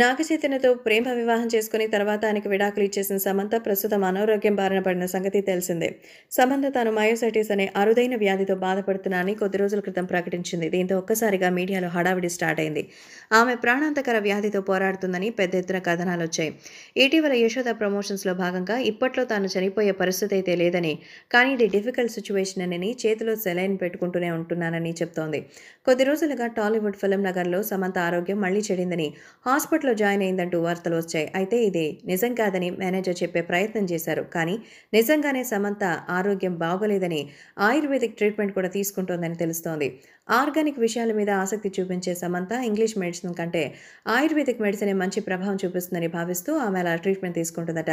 నాగచైతన్యతో ప్రేమ వివాహం చేసుకుని తర్వాత ఆయనకు విడాకులు ఇచ్చేసిన సమంత ప్రస్తుతం అనారోగ్యం బారిన పడిన సంగతి తెలిసిందే సమంత తాను మయోసైటిస్ అనే అరుదైన వ్యాధితో బాధపడుతున్నానని కొద్ది రోజుల క్రితం ప్రకటించింది దీంతో ఒక్కసారిగా మీడియాలో హడావిడి స్టార్ట్ అయింది ఆమె ప్రాణాంతకర వ్యాధితో పోరాడుతుందని పెద్ద ఎత్తున కథనాలు వచ్చాయి ఇటీవల యశోద ప్రమోషన్స్ లో భాగంగా ఇప్పట్లో తాను చనిపోయే పరిస్థితి అయితే లేదని కానీ ఇది డిఫికల్ట్ సిచ్యువేషన్ అని చేతిలో సెలైన్ పెట్టుకుంటూనే ఉంటున్నానని చెప్తోంది కొద్ది రోజులుగా టాలీవుడ్ ఫిల్మ్ నగర్లో సమంత ఆరోగ్యం మళ్లీ చెడిందని హాస్పిటల్ ప్రాజెక్ట్లో జాయిన్ అయిందంటూ వార్తలు వచ్చాయి అయితే ఇది నిజం కాదని మేనేజర్ చెప్పే ప్రయత్నం చేశారు కానీ నిజంగానే సమంత ఆరోగ్యం బాగోలేదని ఆయుర్వేదిక్ ట్రీట్మెంట్ కూడా తీసుకుంటోందని తెలుస్తోంది ఆర్గానిక్ విషయాల మీద ఆసక్తి చూపించే సమంత ఇంగ్లీష్ మెడిసిన్ కంటే ఆయుర్వేదిక్ మెడిసిన్ మంచి ప్రభావం చూపిస్తుందని భావిస్తూ ఆమె అలా ట్రీట్మెంట్ తీసుకుంటుందట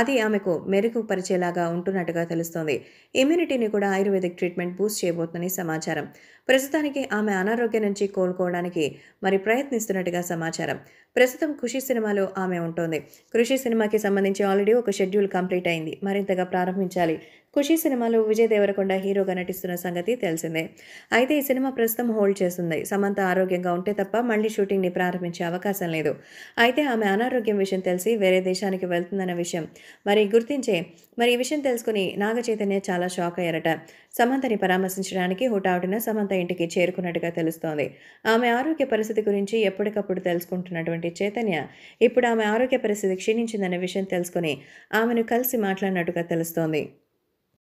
అది ఆమెకు మెరుగు పరిచేలాగా ఉంటున్నట్టుగా తెలుస్తోంది ఇమ్యూనిటీని కూడా ఆయుర్వేదిక్ ట్రీట్మెంట్ బూస్ట్ చేయబోతుందని సమాచారం ప్రస్తుతానికి ఆమె అనారోగ్యం నుంచి కోలుకోవడానికి మరి ప్రయత్నిస్తున్నట్టుగా సమాచారం ప్రస్తుతం ఖుషి సినిమాలో ఆమె ఉంటుంది కృషి సినిమాకి సంబంధించి ఆల్రెడీ ఒక షెడ్యూల్ కంప్లీట్ అయింది మరింతగా ప్రారంభించాలి ఖుషీ సినిమాలో విజయ్ దేవరకొండ హీరోగా నటిస్తున్న సంగతి తెలిసిందే అయితే ఈ సినిమా ప్రస్తుతం హోల్డ్ చేస్తుంది సమంత ఆరోగ్యంగా ఉంటే తప్ప మళ్లీ షూటింగ్ని ప్రారంభించే అవకాశం లేదు అయితే ఆమె అనారోగ్యం విషయం తెలిసి వేరే దేశానికి వెళ్తుందన్న విషయం మరి గుర్తించే మరి ఈ విషయం తెలుసుకుని నాగ చైతన్య చాలా షాక్ అయ్యారట సమంతని పరామర్శించడానికి హుటాహుటిన సమంత ఇంటికి చేరుకున్నట్టుగా తెలుస్తోంది ఆమె ఆరోగ్య పరిస్థితి గురించి ఎప్పటికప్పుడు తెలుసుకుంటున్నటువంటి చైతన్య ఇప్పుడు ఆమె ఆరోగ్య పరిస్థితి క్షీణించిందనే విషయం తెలుసుకుని ఆమెను కలిసి మాట్లాడినట్టుగా తెలుస్తోంది